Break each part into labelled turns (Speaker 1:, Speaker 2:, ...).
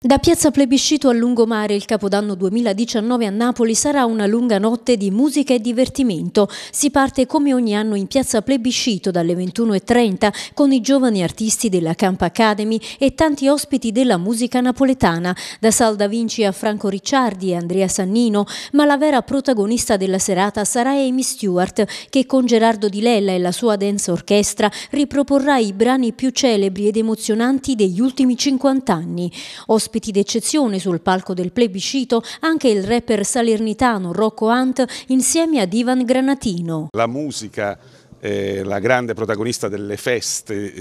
Speaker 1: Da Piazza Plebiscito a Lungomare il Capodanno 2019 a Napoli sarà una lunga notte di musica e divertimento. Si parte come ogni anno in Piazza Plebiscito dalle 21.30 con i giovani artisti della Camp Academy e tanti ospiti della musica napoletana, da Sal Da Vinci a Franco Ricciardi e Andrea Sannino, ma la vera protagonista della serata sarà Amy Stewart che con Gerardo Di Lella e la sua dance orchestra riproporrà i brani più celebri ed emozionanti degli ultimi 50 anni ospiti d'eccezione sul palco del plebiscito anche il rapper salernitano Rocco Hunt insieme ad Ivan Granatino.
Speaker 2: La musica è eh, la grande protagonista delle feste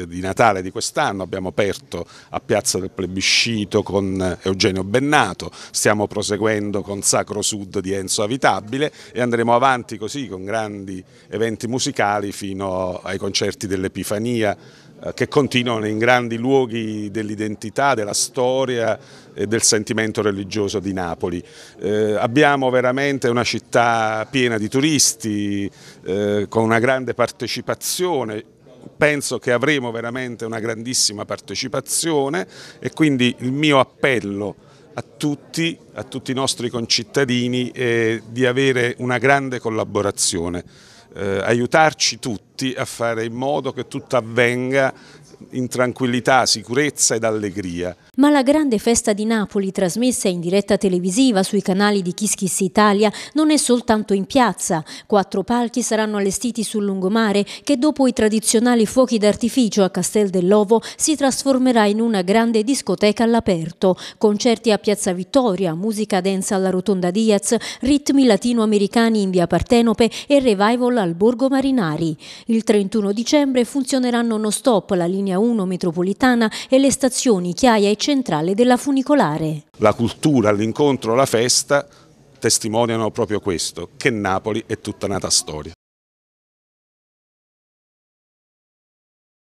Speaker 2: eh, di Natale di quest'anno, abbiamo aperto a Piazza del Plebiscito con Eugenio Bennato, stiamo proseguendo con Sacro Sud di Enzo Avitabile e andremo avanti così con grandi eventi musicali fino ai concerti dell'Epifania eh, che continuano in grandi luoghi dell'identità, della storia e del sentimento religioso di Napoli. Eh, abbiamo veramente una città piena di turisti, eh, con una grande partecipazione, penso che avremo veramente una grandissima partecipazione e quindi il mio appello a tutti, a tutti i nostri concittadini è di avere una grande collaborazione eh, aiutarci tutti a fare in modo che tutto avvenga in tranquillità, sicurezza ed allegria.
Speaker 1: Ma la grande festa di Napoli, trasmessa in diretta televisiva sui canali di Kiss Kiss Italia, non è soltanto in piazza. Quattro palchi saranno allestiti sul lungomare che dopo i tradizionali fuochi d'artificio a Castel dell'Ovo si trasformerà in una grande discoteca all'aperto. Concerti a Piazza Vittoria, musica densa alla Rotonda Diaz, ritmi latinoamericani in via Partenope e revival al Borgo Marinari. Il 31 dicembre funzioneranno non stop la linea linea 1 metropolitana e le stazioni Chiaia e Centrale della funicolare.
Speaker 2: La cultura, l'incontro, la festa testimoniano proprio questo, che Napoli è tutta nata storia.